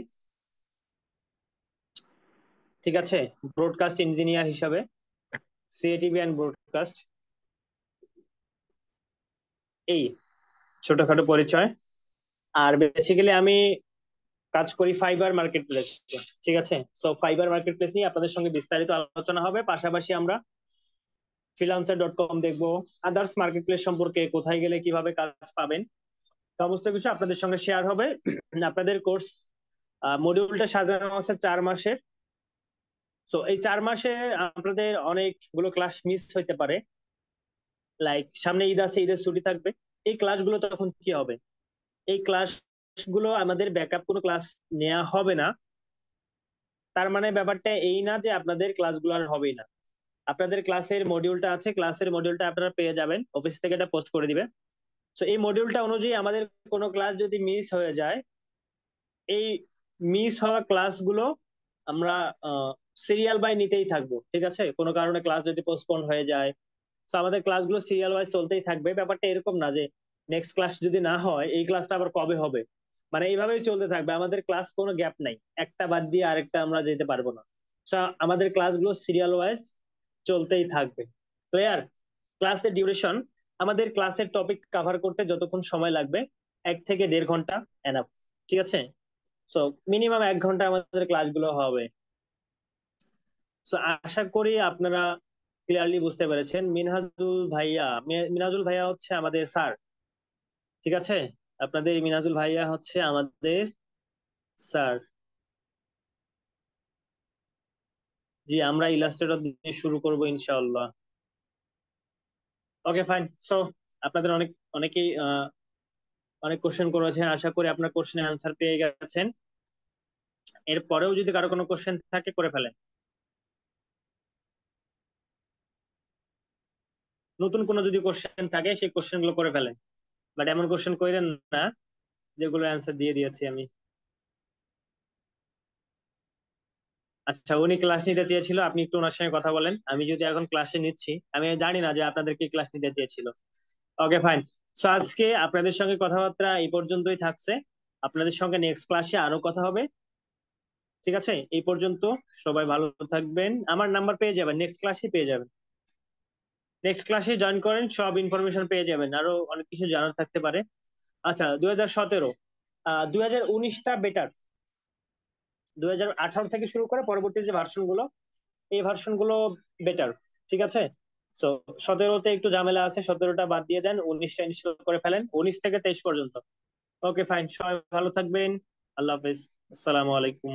ঠিক আছে ব্রডকাস্ট ইঞ্জিনিয়ার হিসাবে সিএটিভি অ্যান্ড ব্রডকাস্ট এই ছোটখাটো পরিচয় আর বেসিক্যালি আমি কাজ করি ফাইবার মার্কেট প্লেস ঠিক আছে সো ফাইবার মার্কেট প্লেস নিয়ে আপনাদের সঙ্গে বিস্তারিত আলোচনা হবে পাশাপাশি আমরা ফ্রিলান্সার ডট কম দেখবো আদার্স মার্কেট প্লেস সম্পর্কে কোথায় গেলে কিভাবে কাজ পাবেন সমস্ত কিছু আপনাদের সঙ্গে শেয়ার হবে আপনাদের কোর্স মডিউলটা সাজানো আছে চার মাসের সো এই চার মাসে আপনাদের অনেকগুলো ক্লাস মিস হইতে পারে লাইক সামনে ঈদ আছে ঈদের ছুটি থাকবে এই ক্লাসগুলো তখন কি হবে এই ক্লাসগুলো আমাদের ব্যাকআপ কোনো ক্লাস নেওয়া হবে না তার মানে ব্যাপারটা এই না যে আপনাদের ক্লাসগুলো আর হবেই না আপনাদের ক্লাসের মডিউলটা আছে ক্লাসের মডিউলটা আপনারা পেয়ে যাবেন অফিস থেকে এটা পোস্ট করে দিবে সো এই মডিউলটা অনুযায়ী আমাদের কোনো ক্লাস যদি মিস হয়ে যায় এই মিস হওয়া ক্লাসগুলো আমরা সিরিয়াল বাই নিতেই থাকবো ঠিক আছে কোনো কারণে ক্লাস যদি পোস্টপোন হয়ে যায় সো আমাদের ক্লাসগুলো সিরিয়াল ওয়াইজ চলতেই থাকবে ব্যাপারটা এরকম না যে নেক্সট ক্লাস যদি না হয় এই ক্লাসটা আবার কবে হবে মানে এইভাবেই চলতে থাকবে আমাদের ক্লাস কোনো গ্যাপ নাই একটা বাদ দিয়ে আরেকটা আমরা যেতে পারবো না সো আমাদের ক্লাসগুলো সিরিয়াল ওয়াইজ চলতেই থাকবে ক্লিয়ার ক্লাসের ডিউরেশন আমাদের ক্লাসের টপিক কভার করতে যতক্ষণ সময় লাগবে এক থেকে দেড় ঘন্টা এনাফ ঠিক আছে সো মিনিমাম এক ঘন্টা আমাদের ক্লাসগুলো হবে সো আশা করি আপনারা ক্লিয়ারলি বুঝতে পেরেছেন মিনহাজুল ভাইয়া মিনাজুল ভাইয়া হচ্ছে আমাদের স্যার ঠিক আছে আপনাদের মিনাজুল ভাইয়া হচ্ছে আমাদের স্যার জি আমরা ইলাস্ট্রেটর দিয়ে শুরু করব ইনশাআল্লাহ ওকে ফাইন সো আপনাদের অনেক অনেকেই অনেক কোশ্চেন করেছেন আশা করি আপনার কোশ্চেনের অ্যান্সার পেয়ে গেছেন এরপরেও যদি কারো কোনো কোশ্চেন থাকে করে ফেলেন নতুন কোনো যদি কোশ্চেন থাকে সেই কোশ্চেন গুলো করে ফেলেন বাট এমন কোশ্চেন করেন না যেগুলো অ্যান্সার দিয়ে দিয়েছি আমি আচ্ছা উনি ক্লাস নিতে চেয়েছিল আপনি একটু ওনার সঙ্গে কথা বলেন আমি যদি এখন ক্লাসে নিচ্ছি আমি জানি না যে আপনাদের কি ক্লাস নিতে চেয়েছিল ওকে ফাইন সো আজকে আপনাদের সঙ্গে কথাবার্তা এই পর্যন্তই থাকছে আপনাদের সঙ্গে নেক্সট ক্লাসে আরো কথা হবে ঠিক আছে এই পর্যন্ত সবাই ভালো থাকবেন আমার নাম্বার পেয়ে যাবেন নেক্সট ক্লাসে পেয়ে যাবেন নেক্সট ক্লাসে জয়েন করেন সব ইনফরমেশন পেয়ে যাবেন আরো অনেক কিছু জানার থাকতে পারে আচ্ছা দুই হাজার সতেরো দুই হাজার উনিশটা বেটার 2018 থেকে শুরু করে পরবর্তী যে ভার্সন গুলো এই ভার্সন গুলো বেটার ঠিক আছে সো সতেরোতে একটু ঝামেলা আছে সতেরোটা বাদ দিয়ে দেন উনিশটা ইনস্টল করে ফেলেন উনিশ থেকে তেইশ পর্যন্ত ওকে ফাইন সবাই ভালো থাকবেন আল্লাহ হাফিজ আসসালামু আলাইকুম